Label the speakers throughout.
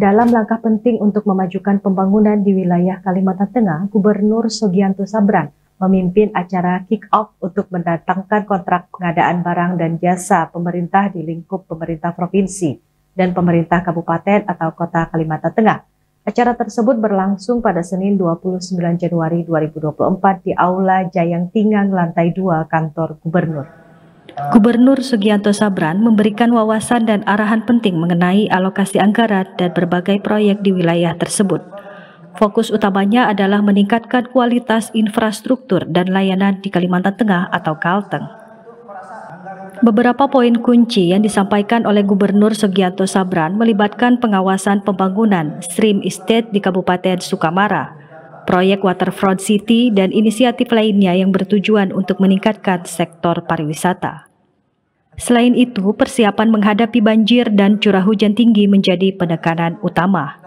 Speaker 1: Dalam langkah penting untuk memajukan pembangunan di wilayah Kalimantan Tengah, Gubernur Sugianto Sabran memimpin acara kick-off untuk mendatangkan kontrak pengadaan barang dan jasa pemerintah di lingkup pemerintah provinsi dan pemerintah kabupaten atau kota Kalimantan Tengah. Acara tersebut berlangsung pada Senin 29 Januari 2024 di Aula Jayang Tingang, lantai 2 kantor gubernur. Gubernur Sugianto Sabran memberikan wawasan dan arahan penting mengenai alokasi anggaran dan berbagai proyek di wilayah tersebut. Fokus utamanya adalah meningkatkan kualitas infrastruktur dan layanan di Kalimantan Tengah atau Kalteng. Beberapa poin kunci yang disampaikan oleh Gubernur Sugianto Sabran melibatkan pengawasan pembangunan stream estate di Kabupaten Sukamara, proyek waterfront city, dan inisiatif lainnya yang bertujuan untuk meningkatkan sektor pariwisata. Selain itu, persiapan menghadapi banjir dan curah hujan tinggi menjadi penekanan utama.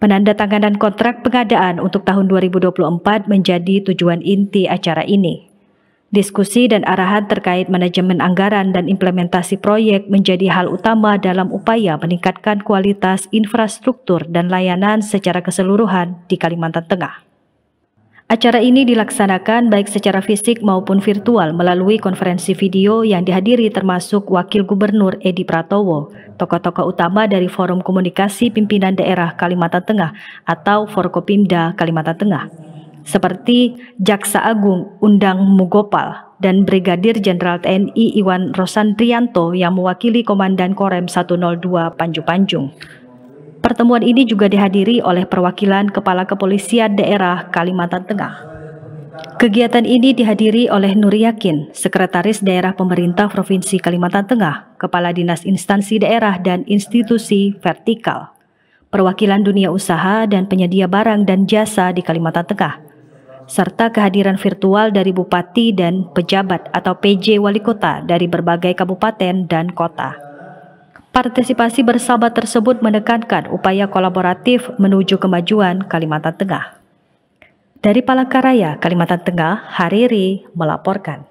Speaker 1: Penandatanganan kontrak pengadaan untuk tahun 2024 menjadi tujuan inti acara ini. Diskusi dan arahan terkait manajemen anggaran dan implementasi proyek menjadi hal utama dalam upaya meningkatkan kualitas infrastruktur dan layanan secara keseluruhan di Kalimantan Tengah. Acara ini dilaksanakan baik secara fisik maupun virtual melalui konferensi video yang dihadiri termasuk Wakil Gubernur Edi Pratowo, tokoh-tokoh utama dari Forum Komunikasi Pimpinan Daerah Kalimantan Tengah atau Forkopimda Kalimantan Tengah, seperti Jaksa Agung Undang Mugopal dan Brigadir Jenderal TNI Iwan Rosandrianto yang mewakili Komandan Korem 102 Panju Panjung. Pertemuan ini juga dihadiri oleh perwakilan Kepala Kepolisian Daerah Kalimantan Tengah. Kegiatan ini dihadiri oleh Nur Yakin, Sekretaris Daerah Pemerintah Provinsi Kalimantan Tengah, Kepala Dinas Instansi Daerah dan Institusi Vertikal, perwakilan dunia usaha dan penyedia barang dan jasa di Kalimantan Tengah, serta kehadiran virtual dari Bupati dan Pejabat atau PJ Wali Kota dari berbagai kabupaten dan kota. Partisipasi bersahabat tersebut menekankan upaya kolaboratif menuju kemajuan Kalimantan Tengah. Dari Palangkaraya, Kalimantan Tengah, Hariri melaporkan.